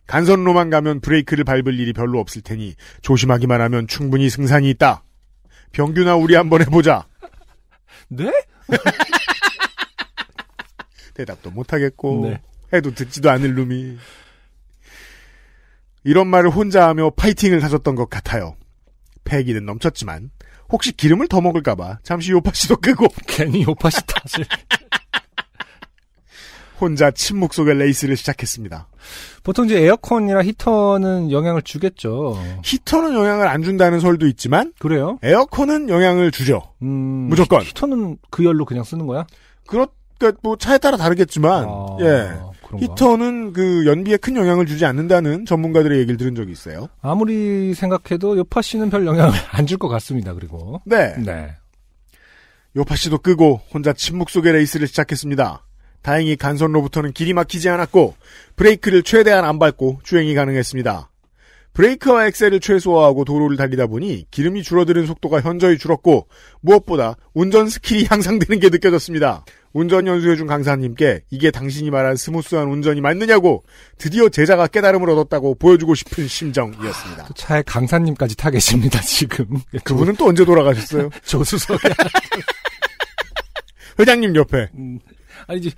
간선로만 가면 브레이크를 밟을 일이 별로 없을 테니 조심하기만 하면 충분히 승산이 있다. 병규나 우리 한번 해보자. 네? 대답도 못하겠고. 네. 해도 듣지도 않을 룸이 이런 말을 혼자 하며 파이팅을 가졌던 것 같아요. 패기는 넘쳤지만 혹시 기름을 더 먹을까봐 잠시 요파시도 끄고 괜히 요파시 탓을 혼자 침묵 속에 레이스를 시작했습니다. 보통 이제 에어컨이나 히터는 영향을 주겠죠. 히터는 영향을 안 준다는 설도 있지만 그래요? 에어컨은 영향을 주죠. 음, 무조건. 히터는 그 열로 그냥 쓰는 거야? 그렇 그뭐 차에 따라 다르겠지만 아... 예. 그런가? 히터는 그 연비에 큰 영향을 주지 않는다는 전문가들의 얘기를 들은 적이 있어요. 아무리 생각해도 요파 씨는 별 영향을 안 줄 것 같습니다. 그리고 네. 네. 요파 씨도 끄고 혼자 침묵 속의 레이스를 시작했습니다. 다행히 간선로부터는 길이 막히지 않았고 브레이크를 최대한 안 밟고 주행이 가능했습니다. 브레이크와 엑셀을 최소화하고 도로를 달리다 보니 기름이 줄어드는 속도가 현저히 줄었고 무엇보다 운전 스킬이 향상되는 게 느껴졌습니다. 운전 연수해준 강사님께 이게 당신이 말한 스무스한 운전이 맞느냐고 드디어 제자가 깨달음을 얻었다고 보여주고 싶은 심정이었습니다.
아, 차에 강사님까지 타 계십니다 지금. 예, 그분은
또 언제 돌아가셨어요? 조수석 회장님 옆에. 음,
아니 이제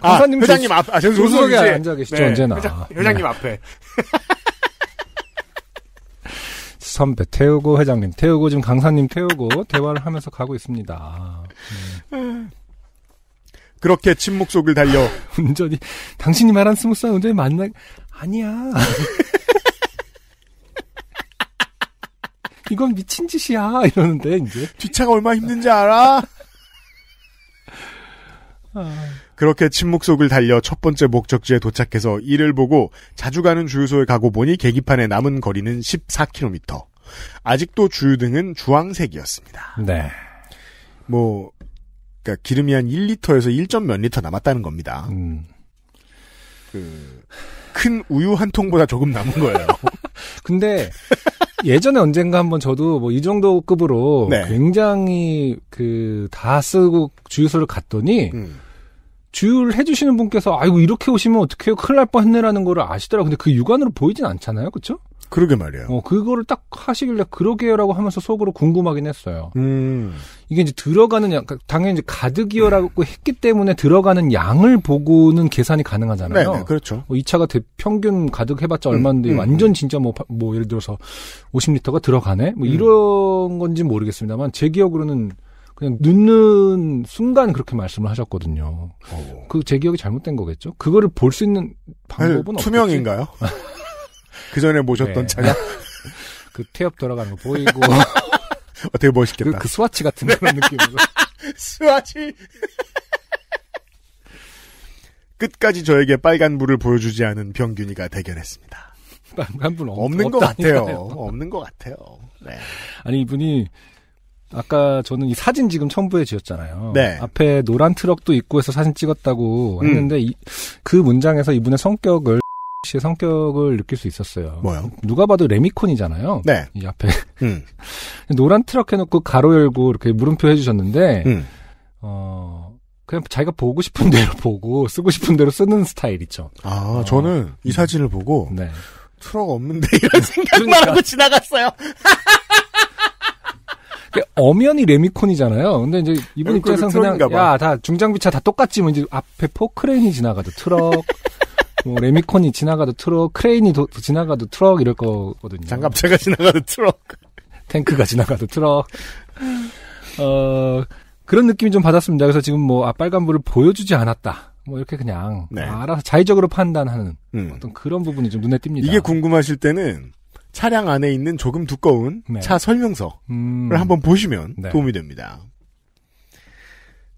아, 강사님 아, 회장님 조, 앞, 아, 조수석에 앉아 계시죠 네, 언제나. 회장, 회장님 네. 앞에. 선배 태우고 회장님 태우고 지금 강사님 태우고 대화를 하면서 가고 있습니다. 네. 그렇게 침묵 속을 달려. 운전이, 당신이 말한 스무살 운전이 맞나, 아니야. 이건 미친 짓이야.
이러는데, 이제. 뒷차가 얼마나 힘든지 알아? 그렇게 침묵 속을 달려 첫 번째 목적지에 도착해서 이를 보고 자주 가는 주유소에 가고 보니 계기판에 남은 거리는 14km. 아직도 주유등은 주황색이었습니다. 네. 뭐 그러니까 기름이 한 1리터에서 1점 몇 리터 남았다는 겁니다. 음. 그, 큰 우유 한 통보다 조금 남은 거예요. 근데 예전에 언젠가 한번 저도 뭐 이 정도
급으로 네. 굉장히 그 다 쓰고 주유소를 갔더니 음. 주유를 해주시는 분께서 아이고 이렇게 오시면 어떻게 큰일 날 뻔했네라는 거를 아시더라고요. 근데 그 육안으로 보이진 않잖아요, 그렇죠? 그러게 말이에요. 어, 그거를 딱 하시길래 그러게요라고 하면서 속으로 궁금하긴 했어요. 음. 이게 이제 들어가는 양, 당연히 이제 가득이어라고 네. 했기 때문에 들어가는 양을 보고는 계산이 가능하잖아요. 네, 네 그렇죠. 어, 이 차가 대, 평균 가득 해봤자 음, 얼마인데 음, 음, 음 완전 음. 진짜 뭐, 뭐 예를 들어서 50리터가 들어가네? 뭐 이런 건지 모르겠습니다만 제 기억으로는 그냥 늦는 순간 그렇게 말씀을 하셨거든요. 어. 그제 기억이 잘못된 거겠죠? 그거를 볼 수 있는
방법은 아니, 투명인가요? 그 전에 모셨던 네. 차냐?
그 태엽 돌아가는 거 보이고.
어, 되게 멋있겠다. 그, 그 스와치 같은 네. 그런 느낌으로. 스와치! 끝까지 저에게 빨간 불을 보여주지 않은 병균이가 대결했습니다. 빨간 불 없는 것 같아요. 없는 것 같아요. 네. 아니 이분이
아까 저는 이 사진 지금 첨부해 주셨잖아요. 네. 앞에 노란 트럭도 입고 해서 사진 찍었다고 음. 했는데 이, 그 문장에서 이분의 성격을 씨의 성격을 느낄 수 있었어요. 뭐요? 누가 봐도 레미콘이잖아요. 네. 이 앞에 음. 노란 트럭 해놓고 가로 열고 이렇게 물음표 해주셨는데 음. 어 그냥 자기가 보고
싶은 대로 보고 쓰고 싶은 대로 쓰는 스타일 있죠. 아 어. 저는 이 음. 사진을 보고 네. 트럭 없는데 이런 생각만 그러니까. 하고 지나갔어요.
엄연히 레미콘이잖아요. 근데 이제 이분 입장에서는 그냥 야다 중장비차 다 똑같지 뭐 이제 앞에 포크레인이 지나가도 트럭. 뭐 레미콘이 지나가도 트럭, 크레인이 도, 지나가도 트럭 이럴 거거든요. 장갑차가 지나가도 트럭. 탱크가 지나가도 트럭. 어, 그런 느낌이 좀 받았습니다. 그래서 지금 뭐, 아, 빨간불을 보여주지 않았다. 뭐, 이렇게 그냥. 네. 알아서 자의적으로 판단하는 음. 어떤 그런 부분이 좀 눈에 띕니다.
이게 궁금하실 때는 차량 안에 있는 조금 두꺼운 네. 차 설명서를 음. 한번 보시면 네. 도움이 됩니다.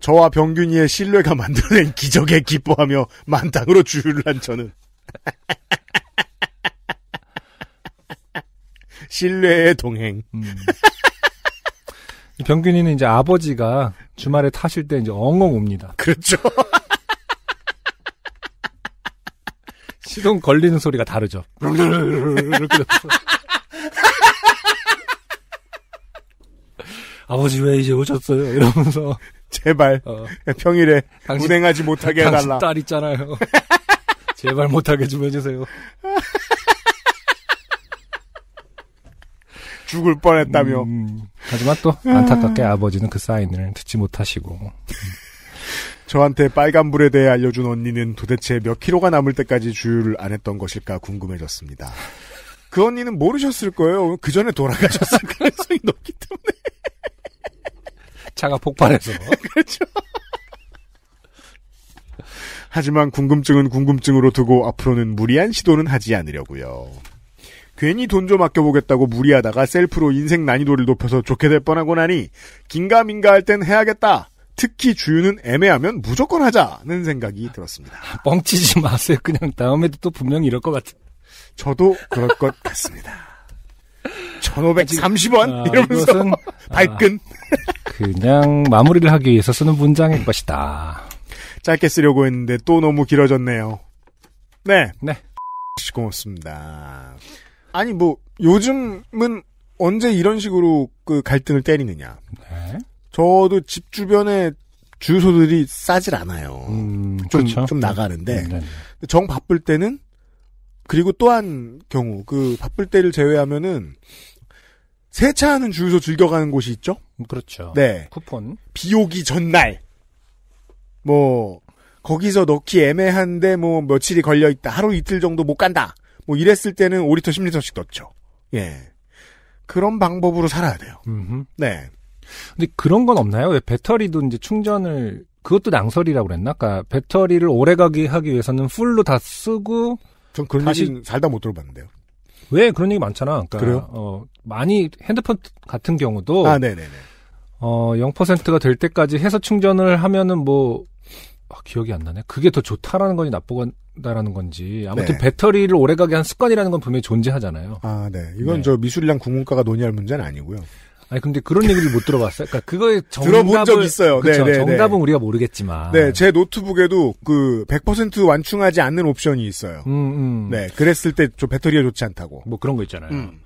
저와 병균이의 신뢰가 만들어낸 기적에 기뻐하며 만땅으로 주유를 한 저는 신뢰의 동행. 음.
병균이는 이제 아버지가 주말에 타실 때 이제 엉엉 옵니다. 그렇죠. 시동 걸리는 소리가 다르죠.
아버지 왜 이제 오셨어요? 이러면서 제발 어. 평일에 당신, 운행하지 못하게 해달라. 딸
있잖아요. 제발 못하게
좀 해주세요. 죽을
뻔했다며. 음, 하지만 또 안타깝게 아버지는 그 사인을 듣지 못하시고.
저한테 빨간불에 대해 알려준 언니는 도대체 몇키로가 남을 때까지 주유를 안 했던 것일까 궁금해졌습니다. 그 언니는 모르셨을 거예요. 그 전에 돌아가셨을 가능성이 높기 때문에. 차가 폭발해서. 그렇죠. 하지만 궁금증은 궁금증으로 두고 앞으로는 무리한 시도는 하지 않으려고요. 괜히 돈 좀 아껴보겠다고 무리하다가 셀프로 인생 난이도를 높여서 좋게 될 뻔하고 나니 긴가민가 할 땐 해야겠다. 특히 주유는 애매하면 무조건 하자는 생각이 들었습니다. 뻥치지 마세요. 그냥 다음에도 또 분명히 이럴 것 같아.
저도 그럴 것 같습니다.
1530원 아, 이러면서 이것은, 발끈. 아, 그냥 마무리를 하기 위해서 쓰는 문장일 것이다. 짧게 쓰려고 했는데 또 너무 길어졌네요. 네. 네. 고맙습니다. 아니 뭐 요즘은 언제 이런 식으로 그 갈등을 때리느냐. 네. 저도 집 주변에 주소들이 싸질 않아요. 음, 좀, 그렇죠. 좀 네. 나가는데. 네, 네. 정 바쁠 때는 그리고 또한 경우 그 바쁠 때를 제외하면은 세차하는 주유소 즐겨가는 곳이 있죠. 음, 그렇죠. 네. 쿠폰. 비 오기 전날 뭐 거기서 넣기 애매한데 뭐 며칠이 걸려 있다. 하루 이틀 정도 못 간다. 뭐 이랬을 때는 5리터 10리터씩 넣죠. 예. 그런 방법으로 살아야 돼요. 음
네. 근데 그런 건 없나요? 왜 배터리도 이제 충전을 그것도 낭설이라고 그랬나? 아까 그러니까 배터리를 오래 가게 하기 위해서는 풀로 다 쓰고 전 그런 다시, 얘기 살다 못 들어봤는데요. 왜 그런 얘기 많잖아. 그러니까 그래요? 어, 많이 핸드폰 같은 경우도 아, 네네네. 어, 0%가 될 때까지 해서 충전을 하면은 뭐 아, 기억이 안 나네. 그게 더 좋다라는 건지 나쁘다라는 건지 아무튼 네. 배터리를 오래가게 한 습관이라는 건 분명히 존재하잖아요. 아, 네. 이건 네. 저 미술이랑 국문과가 논의할 문제는 아니고요. 아니 근데 그런 얘기를 못 들어봤어요. 그러니까 그거의 정답을 들어본 적 있어요. 그쵸, 네네네. 네, 정답은 네. 우리가 모르겠지만. 네,
제 노트북에도 그 100% 완충하지 않는 옵션이 있어요. 음, 음. 네, 그랬을 때 좀 배터리가 좋지 않다고. 뭐 그런 거 있잖아요. 음.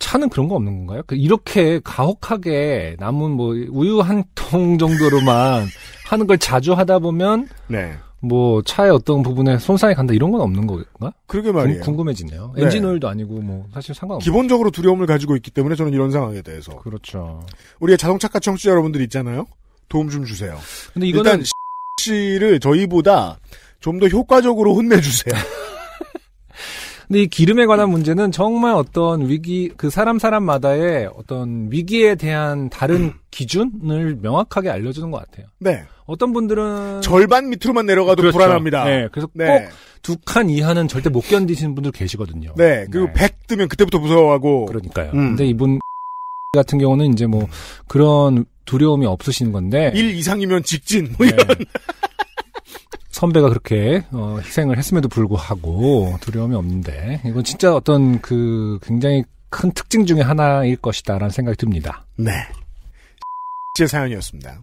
차는 그런 거 없는 건가요? 그 이렇게
가혹하게 남은 뭐 우유 한 통 정도로만 하는 걸 자주 하다 보면 네. 뭐 차의 어떤 부분에 손상이 간다 이런 건 없는 건가? 그러게 말이에요. 궁, 금해지네요 네. 엔진 오일도 아니고 뭐 사실 상관없.
기본적으로 두려움을 가지고 있기 때문에 저는 이런 상황에
대해서 그렇죠.
우리의 자동차 가 청취자 여러분들 있잖아요. 도움 좀 주세요. 근데 이거는 일단 씨를 저희보다 좀 더 효과적으로 혼내주세요.
근데 이 기름에 관한 문제는 정말 어떤 위기 그 사람 사람마다의 어떤 위기에 대한 다른 기준을 명확하게 알려주는 것 같아요. 네. 어떤 분들은 절반 밑으로만 내려가도 그렇죠. 불안합니다. 네, 그래서 네. 꼭두 칸 이하는 절대 못 견디시는 분들 계시거든요.
네, 네. 그리고 네. 100 뜨면 그때부터 무서워하고 그러니까요. 음. 근데
이분 같은 경우는 이제 뭐 그런 두려움이 없으신 건데
1 이상이면 직진 뭐 네. 이런 네.
선배가 그렇게 어, 희생을 했음에도 불구하고 두려움이 없는데 이건 진짜 어떤 그 굉장히 큰 특징 중의 하나일 것이다라는 생각이 듭니다.
네. 제 사연이었습니다.